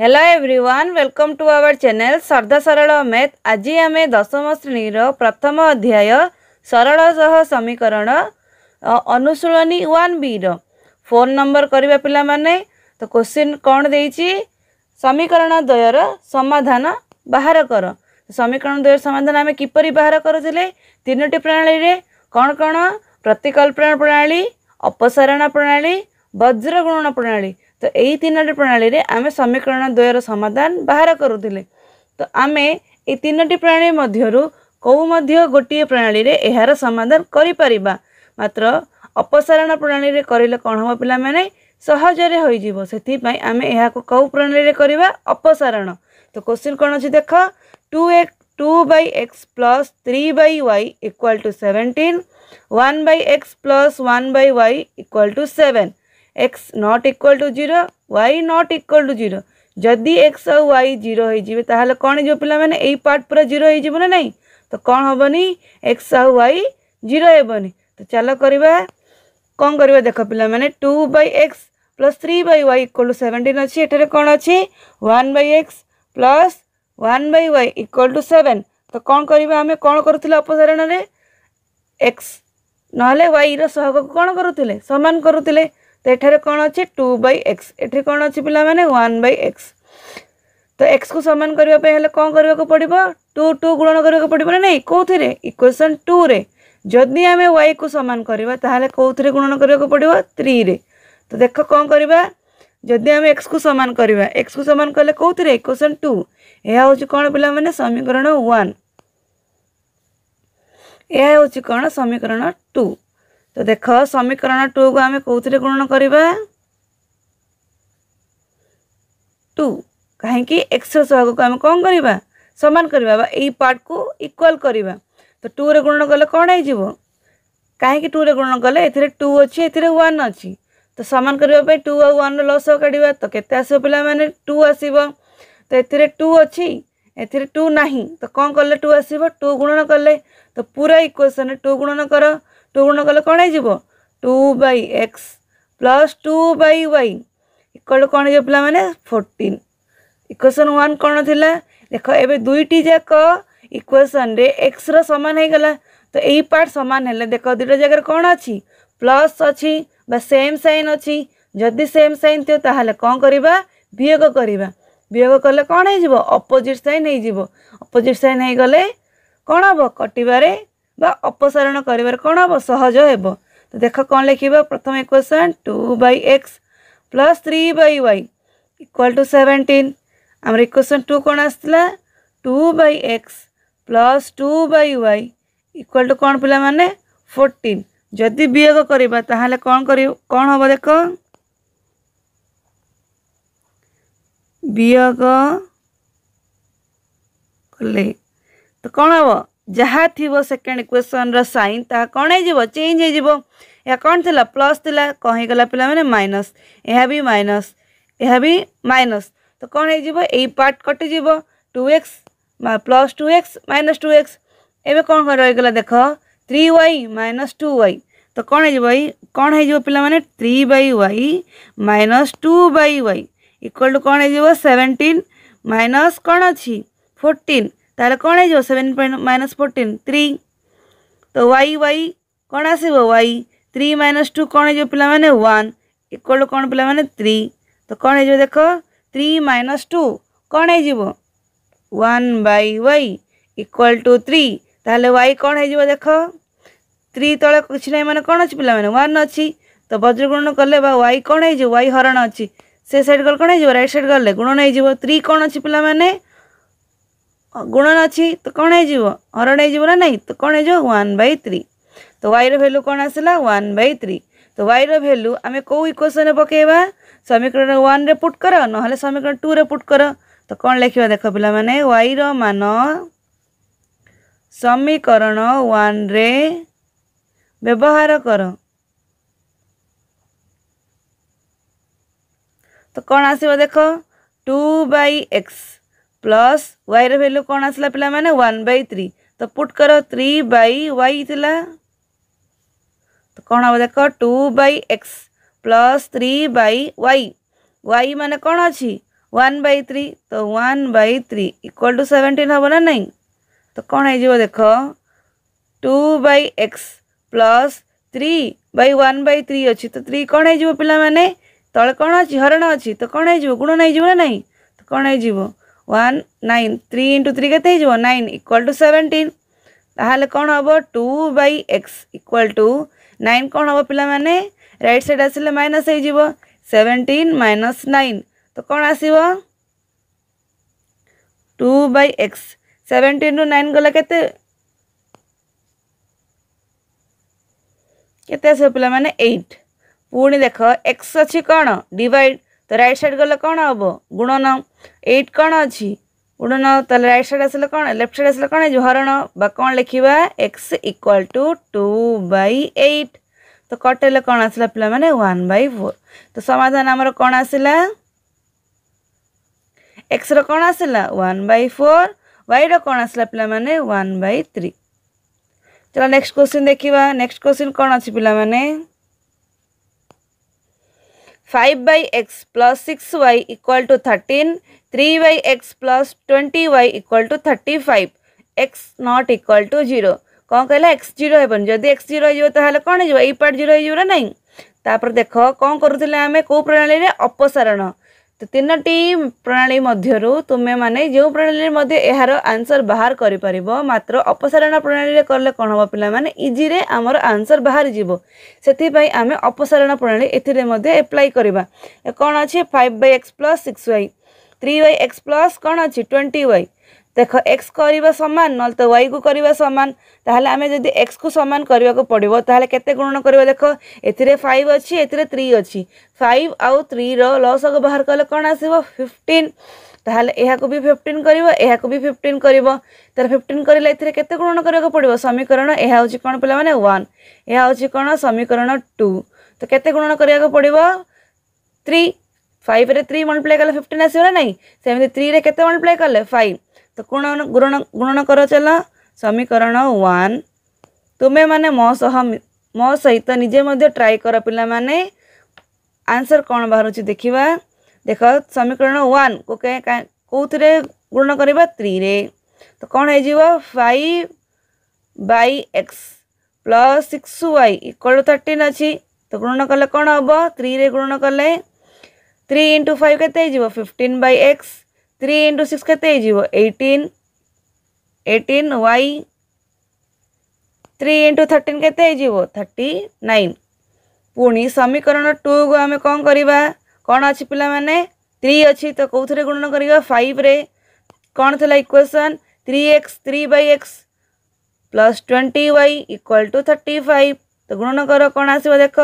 Hello everyone welcome to our channel सरदा सरल math आज आम दशम श्रेणीर प्रथम अध्याय सरल सह समीकरण अनुशूलनी वन बी रोन नंबर करवा पाने तो क्वेश्चन कौन दे समीकरण द्वयर समाधान बाहर कर समीकरण द्वय समाधान आम किपर बाहर करुले तीनो प्रणाली कौन कौन प्रतिकल्पना प्रणाली अपसारण प्रणाली वज्र वज्रगुण प्रणाली ତ ଏଇ ତିନୋଟି ପ୍ରଣାଳୀରେ ଆମେ ସମୀକରଣ ଦ୍ୱୟର ସମାଧାନ ବାହାର କରୁଥିଲେ ତ ଆମେ ଏଇ ତିନୋଟି ପ୍ରଣାଳୀ ମଧ୍ୟରୁ କେଉଁ ମଧ୍ୟ ଗୋଟିଏ ପ୍ରଣାଳୀରେ ଏହାର ସମାଧାନ କରିପାରିବା ମାତ୍ର ଅପସାରଣ ପ୍ରଣାଳୀରେ କରିଲେ କ'ଣ ହେବ ପିଲାମାନେ ସହଜରେ ହୋଇଯିବ ସେଥିପାଇଁ ଆମେ ଏହାକୁ କେଉଁ ପ୍ରଣାଳୀରେ କରିବା ଅପସାରଣ ତ କୋଶ୍ଚିନ୍ କ'ଣ ଅଛି ଦେଖ ଟୁ ଏକ୍ two by x plus three by y equal to seventeen one by x plus one by y equal to seven x not equal to zero y not equal to zero जदि x आउ y zero हो कौन हो पाने यही part पूरा zero ना ना तो कौन हेनी एक्स आउ वाई जीरो हेनी तो चल करवा कौन करवा देख पाने two by x plus three by y equal to seventeen अच्छी एटर कौन अच्छी one by x plus one by y equal to seven तो कौन करें कौन करपसारण एक्स ना वाई रहा कौन करूले सामान करूले तो यार कौन अच्छे टू बै एक्स एटी कौन अच्छी तो पे वाने बै एक्स तो एक्स को सामान करने कौन कर को टू टू गुणन करने को पड़ा ना नहीं कौन इक्वेसन टू रे जदि आम वाई को सामान करवाहे कौन गुणन करने को पड़ा थ्री रे तो देख कौन करवा जदि आम एक्स को सामान करवा एक्स को सामान कले कौन इक्वेसन टू यह हूँ कौन पे समीकरण वन यह हूँ कौन समीकरण टू तो देख समीकरण टू को आम कौरे गुणन करवा टू कहीं एक्स सहग को आम कौन करवा सामान पार्ट को इक्वल करवा तो टू रे गुण कले कौन हो कहीं टू रे गुण कले ए टू अच्छी एन अच्छी तो सामान करने टू आ वन रस काढ़ तो के पाने टू आसब तो ए टू अच्छी एू ना तो कौन कले टू आस टू गुणन कले तो पूरा इक्वेसन टू गुणन कर ଟୁ ଗୁଣ କଲେ କ'ଣ ହେଇଯିବ two by x plus two by y equal to କ'ଣ ହେଇଯିବ ପିଲାମାନେ ଫୋର୍ଟିନ୍ ଇକ୍ୱେସନ୍ ୱାନ୍ କ'ଣ ଥିଲା ଦେଖ ଏବେ ଦୁଇଟି ଯାକ ଇକ୍ୱେସନ୍ରେ ଏକ୍ସର ସମାନ ହେଇଗଲା ତ ଏଇ ପାର୍ଟ ସମାନ ହେଲେ ଦେଖ ଦୁଇଟା ଜାଗାରେ କ'ଣ ଅଛି ପ୍ଲସ୍ ଅଛି ବା ସେମ୍ ସାଇନ୍ ଅଛି ଯଦି ସେମ୍ ସାଇନ୍ ଥିବ ତାହେଲେ କ'ଣ କରିବା ବିୟୋଗ କରିବା ବିୟୋଗ କଲେ କ'ଣ ହେଇଯିବ ଅପୋଜିଟ୍ ସାଇନ୍ ହେଇଯିବ ଅପୋଜିଟ୍ ସାଇନ୍ ହେଇଗଲେ କ'ଣ ହେବ କଟିବାରେ বা অপসারণ করবার কোণ হব সহজ হব তো দেখ কোণ লিখবা প্রথম equation two by x plus three by y equal to seventeen আমার ইকুয়েসন টু কোণ আসছিলা two by x plus two by y equal to কোণ পিলা মানে ফোরটিন যদি বিয়োগ করা তাহলে কোণ করি কোণ হব দেখ বিয়োগ কলে তো কোণ হব ଯାହା ଥିବ ସେକେଣ୍ଡ ଇକ୍ୱେସନ୍ର ସାଇନ୍ ତାହା କ'ଣ ହେଇଯିବ ଚେଞ୍ଜ ହେଇଯିବ ଏହା କ'ଣ ଥିଲା ପ୍ଲସ୍ ଥିଲା କ'ଣ ହେଇଗଲା ପିଲାମାନେ ମାଇନସ୍ ଏହା ବି ମାଇନସ୍ ଏହା ବି ମାଇନସ୍ ତ କ'ଣ ହେଇଯିବ ଏଇ ପାର୍ଟ କଟିଯିବ two x plus two x minus two x ଏବେ କ'ଣ ରହିଗଲା ଦେଖ three y minus two y ତ କ'ଣ ହେଇଯିବ ଏଇ କ'ଣ ହେଇଯିବ ପିଲାମାନେ three by y minus two by y equal to କ'ଣ ହେଇଯିବ ସେଭେଣ୍ଟିନ୍ ମାଇନସ୍ କ'ଣ ଅଛି ଫୋର୍ଟିନ୍ ତାହେଲେ କ'ଣ ହେଇଯିବ seven point minus fourteen three ତ ୱାଇ ୱାଇ କ'ଣ ଆସିବ ୱାଇ ଥ୍ରୀ ମାଇନସ୍ ଟୁ କ'ଣ ହେଇଯିବ ପିଲାମାନେ ୱାନ୍ ଇକ୍ୱାଲ୍ କ'ଣ ପିଲାମାନେ ଥ୍ରୀ ତ କ'ଣ ହେଇଯିବ ଦେଖ ଥ୍ରୀ ମାଇନସ୍ ଟୁ କ'ଣ ହେଇଯିବ one by y equal to three ତାହେଲେ ୱାଇ କ'ଣ ହେଇଯିବ ଦେଖ ଥ୍ରୀ ତଳେ କିଛି ନାହିଁ ମାନେ କ'ଣ ଅଛି ପିଲାମାନେ ୱାନ୍ ଅଛି ତ ବଜ୍ରଗୁଣନ କଲେ ବା ୱାଇ କ'ଣ ହେଇଯିବ ୱାଇ ହରଣ ଅଛି ସେ ସାଇଡ଼୍ ଗଲେ କ'ଣ ହେଇଯିବ ରାଇଟ୍ ସାଇଡ଼୍ ଗଲେ ଗୁଣନ ହେଇଯିବ ଥ୍ରୀ କ'ଣ ଅଛି ପିଲାମାନେ ଗୁଣନ ଅଛି ତ କ'ଣ ହେଇଯିବ ହରଣ ହେଇଯିବ ନା ନାହିଁ ତ କ'ଣ ହେଇଯିବ ୱାନ୍ ବାଇ ଥ୍ରୀ ତ ୱାଇର ଭ୍ୟାଲୁ କ'ଣ ଆସିଲା ୱାନ୍ ବାଇ ଥ୍ରୀ ତ ୱାଇର ଭ୍ୟାଲୁ ଆମେ କେଉଁ ଇକ୍ୱେସନ୍ରେ ପକାଇବା ସମୀକରଣ ୱାନ୍ରେ ପୁଟ୍ କର ନହେଲେ ସମୀକରଣ ଟୁରେ ପୁଟ୍ କର ତ କ'ଣ ଲେଖିବା ଦେଖ ପିଲାମାନେ ୱାଇର ମାନ ସମୀକରଣ ୱାନ୍ରେ ବ୍ୟବହାର କର ତ କ'ଣ ଆସିବ ଦେଖ two by x plus y value କ'ଣ ଆସିଲା ପିଲାମାନେ ୱାନ୍ ବାଇ ଥ୍ରୀ ତ ପୁଟ୍ କର ଥ୍ରୀ ବାଇ ୱାଇ ଥିଲା ତ କ'ଣ ହେବ ଦେଖ two by x plus three by y y ମାନେ କ'ଣ ଅଛି ୱାନ୍ ବାଇ ଥ୍ରୀ ତ one by three equal to seventeen ହେବ ନା ନାହିଁ ତ କ'ଣ ହେଇଯିବ ଦେଖ two by x plus three by one by three ଅଛି ତ ଥ୍ରୀ କ'ଣ ହେଇଯିବ ପିଲାମାନେ ତଳେ କ'ଣ ଅଛି ହରଣ ଅଛି ତ କ'ଣ ହେଇଯିବ ଗୁଣ ନେଇଯିବ ନା ନାହିଁ ତ କ'ଣ ହେଇଯିବ one nine three into three के नाइन इक्वाल टू सेवेन्टीन ताल कौन हम two by x equal to nine कौन हम पे रईट सैड आस माइनस सेवेन्टीन माइनस नाइन तो कौन आस टू बै एक्स सेवेन्टीन रु नाइन गला के के आस पे एट पुणी देख एक्स अच्छी कौन डिवाइड तो रईट सैड गल कौन हम गुणन एट कौन अच्छी गुणन रईट सैड आसल कौन लेफ्ट सैड आसल कौन हरण कौन लिखा x equal to two by eight तो कटे कौन आसला पे मैंने वन बै फोर तो समाधान आमर कौन आसला एक्स रण आसला वन बै फोर वाई रण आसला पे मैंने वन बै थ्री चलो नेक्स्ट क्वेश्चन देखा नेक्स्ट क्वेश्चन कौन अच्छी पे 5 by x plus 6y equal to 13, 3 by x plus 20y equal to 35, x not equal to 0. कौन कहला x जीरो हेबन जदि एक्स जीरो हो ताहले कोन हो पार्ट जीरो ना देख कौन करें कौ प्रणाली अपसारण ତିନୋଟି ପ୍ରଣାଳୀ ମଧ୍ୟରୁ ତୁମେମାନେ ଯେଉଁ ପ୍ରଣାଳୀରେ ମଧ୍ୟ ଏହାର ଆନ୍ସର୍ ବାହାର କରିପାରିବ ମାତ୍ର ଅପସାରଣ ପ୍ରଣାଳୀରେ କଲେ କ'ଣ ହେବ ପିଲାମାନେ ଇଜିରେ ଆମର ଆନ୍ସର୍ ବାହାରିଯିବ ସେଥିପାଇଁ ଆମେ ଅପସାରଣ ପ୍ରଣାଳୀ ଏଥିରେ ମଧ୍ୟ ଏପ୍ଲାଏ କରିବା କ'ଣ ଅଛି five by x plus six y three y x plus କ'ଣ ଅଛି ଟ୍ୱେଣ୍ଟି ୱାଇ ଦେଖ ଏକ୍ସ କରିବା ସମାନ ନହେଲେ ତ ୱାଇକୁ କରିବା ସମାନ ତାହେଲେ ଆମେ ଯଦି ଏକ୍ସକୁ ସମାନ କରିବାକୁ ପଡ଼ିବ ତାହେଲେ କେତେ ଗୁଣନ କରିବା ଦେଖ ଏଥିରେ ଫାଇଭ୍ ଅଛି ଏଥିରେ ଥ୍ରୀ ଅଛି ଫାଇଭ୍ ଆଉ ଥ୍ରୀର ଲସକ ବାହାର କଲେ କ'ଣ ଆସିବ ଫିଫ୍ଟିନ୍ ତାହେଲେ ଏହାକୁ ବି ଫିଫ୍ଟିନ୍ କରିବ ଏହାକୁ ବି ଫିଫ୍ଟିନ୍ କରିବ ତା'ର ଫିଫ୍ଟିନ୍ କରିଲେ ଏଥିରେ କେତେ ଗୁଣନ କରିବାକୁ ପଡ଼ିବ ସମୀକରଣ ଏହା ହେଉଛି କ'ଣ ପିଲାମାନେ ୱାନ୍ ଏହା ହେଉଛି କ'ଣ ସମୀକରଣ ଟୁ ତ କେତେ ଗୁଣନ କରିବାକୁ ପଡ଼ିବ ଥ୍ରୀ ଫାଇଭ୍ରେ ଥ୍ରୀ ମଲ୍ଟିପ୍ଲାଏ କଲେ ଫିଫ୍ଟିନ୍ ଆସିବ ନା ନାହିଁ ସେମିତି ଥ୍ରୀରେ କେତେ ମଲ୍ଟିପ୍ଲାଏ କଲେ ଫାଇଭ୍ तो गुण गुण गुणନ କର ଚାଲ ସମୀକରଣ ୱାନ୍ ତୁମେମାନେ ମୋ ସହ ମୋ ସହିତ ନିଜେ ମଧ୍ୟ ଟ୍ରାଏ କର ପିଲାମାନେ ଆନ୍ସର୍ କ'ଣ ବାହାରୁଛି ଦେଖିବା ଦେଖ ସମୀକରଣ ୱାନ୍କୁ କେଉଁଥିରେ ଗୁଣନ କରିବା ଥ୍ରୀରେ ତ କ'ଣ ହେଇଯିବ five by x plus six y equal thirteen ଅଛି ତ ଗୁଣନ କଲେ କ'ଣ ହେବ ଥ୍ରୀରେ ଗୁଣନ କଲେ ଥ୍ରୀ ଇଣ୍ଟୁ ଫାଇଭ୍ କେତେ ହେଇଯିବ fifteen by x three into six कते eighteen eighteen y three into thirteen के थर्टी नाइन पुणी समीकरण टू को आम कौन करवा कौन अच्छी पाने थ्री अच्छी तो कौन थे गुणन कर फाइव रे कौन थी equation three x three by x plus twenty y equal to thirty five तो गुणन कर कौन आस देख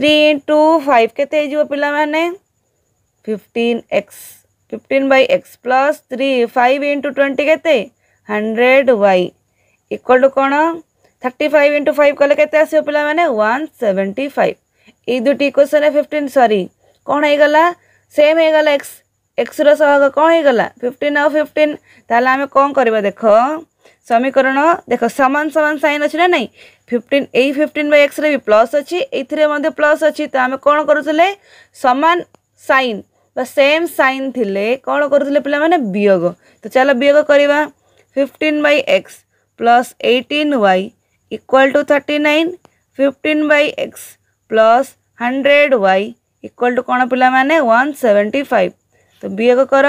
थ्री इंटु फाइव के पाने fifteen x fifteen by x plus three five into twenty કેତେ ହଣ୍ଡ୍ରେଡ଼ ୱାଇ ଇକ୍ୱାଲ୍ ଟୁ କ'ଣ ଥାର୍ଟି ଫାଇଭ୍ ଇଣ୍ଟୁ ଫାଇଭ୍ କଲେ କେତେ ଆସିବ ପିଲାମାନେ ୱାନ୍ ସେଭେଣ୍ଟି ଫାଇଭ୍ ଏଇ ଦୁଇଟି ଇକ୍ୱେସନ୍ରେ ଫିଫ୍ଟିନ୍ ସରି କ'ଣ ହେଇଗଲା ସେମ୍ ହେଇଗଲା ଏକ୍ସ ଏକ୍ସର ସହଗ କ'ଣ ହେଇଗଲା ଫିଫ୍ଟିନ୍ ଆଉ ଫିଫ୍ଟିନ୍ ତାହେଲେ ଆମେ କ'ଣ କରିବା ଦେଖ ସମୀକରଣ ଦେଖ ସମାନ ସମାନ ସାଇନ୍ ଅଛି ନା ନାହିଁ ଫିଫ୍ଟିନ୍ ଏଇ ଫିଫ୍ଟିନ୍ ବାଇ ଏକ୍ସରେ ବି ପ୍ଲସ୍ ଅଛି ଏଇଥିରେ ମଧ୍ୟ ପ୍ଲସ୍ ଅଛି ତ ଆମେ କ'ଣ କରୁଥିଲେ ସମାନ ସାଇନ୍ तो सेम सैन थी कौन करुले पे वियोग तो चल वियोग fifteen by x plus eighteen y equal to thirty nine fifteen by x plus hundred y equal to कौन पाने वन सेवेन्टी फाइव तो वियोग कर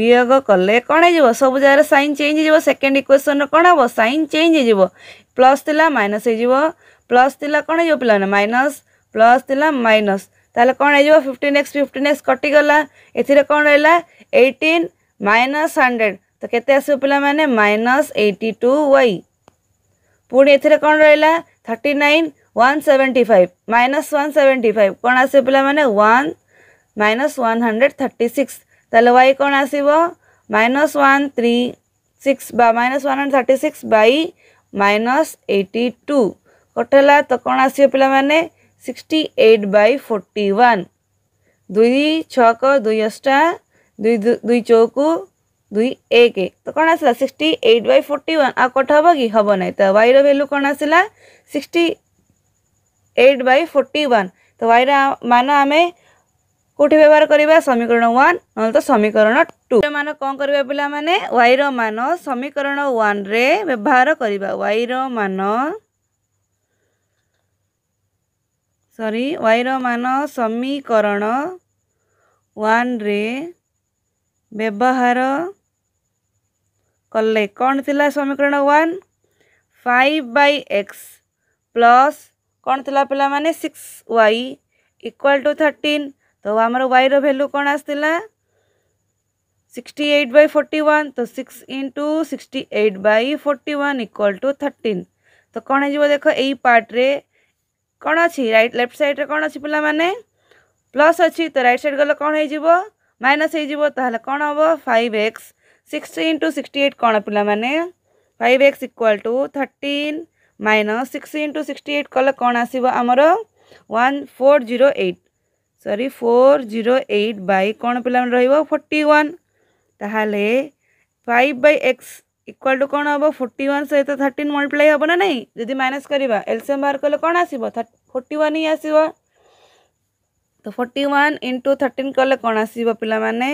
वियोग कले कण सब जगह सैन चेज हो सेकेंड इक्वेसन कौन हे सैन चेज हो प्लस थी माइनस हो प्लस थी कौन हो पे माइनस প্লস ଥିଲା ମାଇନସ୍ ତାହେଲେ କ'ଣ ହେଇଯିବ ଫିଫ୍ଟିନ୍ ଏକ୍ସ ଫିଫ୍ଟିନ୍ ଏକ୍ସ କଟିଗଲା ଏଥିରେ କ'ଣ ରହିଲା ଏଇଟିନ୍ ମାଇନସ୍ ହଣ୍ଡ୍ରେଡ଼ ତ କେତେ ଆସିବ ପିଲାମାନେ ମାଇନସ୍ ଏଇଟି ଟୁ ୱାଇ ପୁଣି ଏଥିରେ କ'ଣ ରହିଲା thirty nine one seventy five minus one seventy five କ'ଣ ଆସିବ ପିଲାମାନେ one minus one hundred thirty six ତାହେଲେ ୱାଇ କ'ଣ ଆସିବ ମାଇନସ୍ ୱାନ୍ ଥ୍ରୀ ସିକ୍ସ ବା minus one hundred thirty six by minus eighty two କଟ ହେଲା ତ କ'ଣ ଆସିବ ପିଲାମାନେ 68 by 41 दुई छक दुई अष्टा दुई दुई चौकु दुई एक तो कौन आसला 68 by 41 आ कट हम कि हम ना तो वाई रैल्यू कौन आसला 68 by 41 तो वाई रान आम कौटि व्यवहार करवा समीकरण वन ना तो समीकरण टू मान कौन करवा पे वाई रान समीकरण वन व्यवहार करवा वाई रान सरी वाई मान समीकरण वे व्यवहार कले कौन थी समीकरण one five by x plus कौन थी पे मैंने six y equal to thirteen तो आम वाई रैल्यू कौन आ sixty eight by forty one तो six into sixty eight by forty one equal to thirteen तो कौन हो देख यही पार्ट्रे कौन अच्छी रईट लेफ्ट सैड्रे कौन अच्छी पिला मैंने प्लस अच्छी तो रईट सैड गल कौन हो माइनस होता कौन हम five x sixteen two sixty eight कौन पाने five x equal to thirteen minus sixteen two sixty eight कल कौन आसमर one four zero eight sorry four zero eight by कौन पे रोटी वन ताइ बक्स ইকুয়াল টু কোণ হব ফোর্টি ওয়ান সহিত থার্টিন মল্টিপ্লাই হব না নাই যদি মাইনাস করা এলসিএম বাহার কলে কোণ আসব ফোর্টি ওয়ান হি আসব তো ফোর্টি ওয়ান ইন্টু থার্টিন কলে কোণ আসব পিলা মানে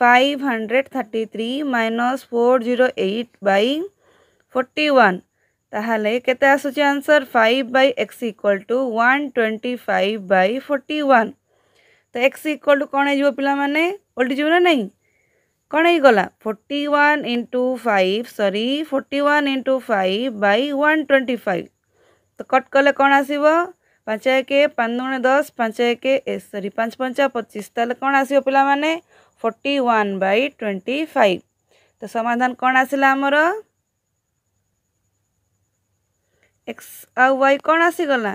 five hundred thirty three minus four zero eight by forty one তাহলে কেতে আসুচি answer five by x equal to one twenty five by forty one তো এক্স ইকুয়াল টু কোণ হয়ে পিলা মানে ওল্টি যাব না নাই କ'ଣ ହେଇଗଲା forty one into five sorry forty one into five by one twenty five ତ କଟ୍ କଲେ କ'ଣ ଆସିବ ପାଞ୍ଚ ଏକ ପାଞ୍ଚ ଗୁଣେ ଦଶ ପାଞ୍ଚ ଏକ ସରି ପାଞ୍ଚ ପଞ୍ଚା ପଚିଶ ତାହେଲେ କ'ଣ ଆସିବ ପିଲାମାନେ forty one by twenty five ତ ସମାଧାନ କ'ଣ ଆସିଲା ଆମର ଏକ୍ସ ଆଉ ୱାଇ କ'ଣ ଆସିଗଲା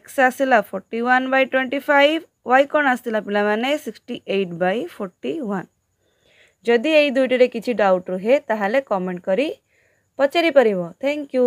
ଏକ୍ସ ଆସିଲା forty one by twenty five y କ'ଣ ଆସିଥିଲା ପିଲାମାନେ sixty eight by forty one ଯଦି ଏଇ ଦୁଇଟିରେ କିଛି ଡାଉଟ୍ ରୁହେ ତାହେଲେ କମେଣ୍ଟ କରି ପଚାରି ପାରିବ ଥ୍ୟାଙ୍କ ୟୁ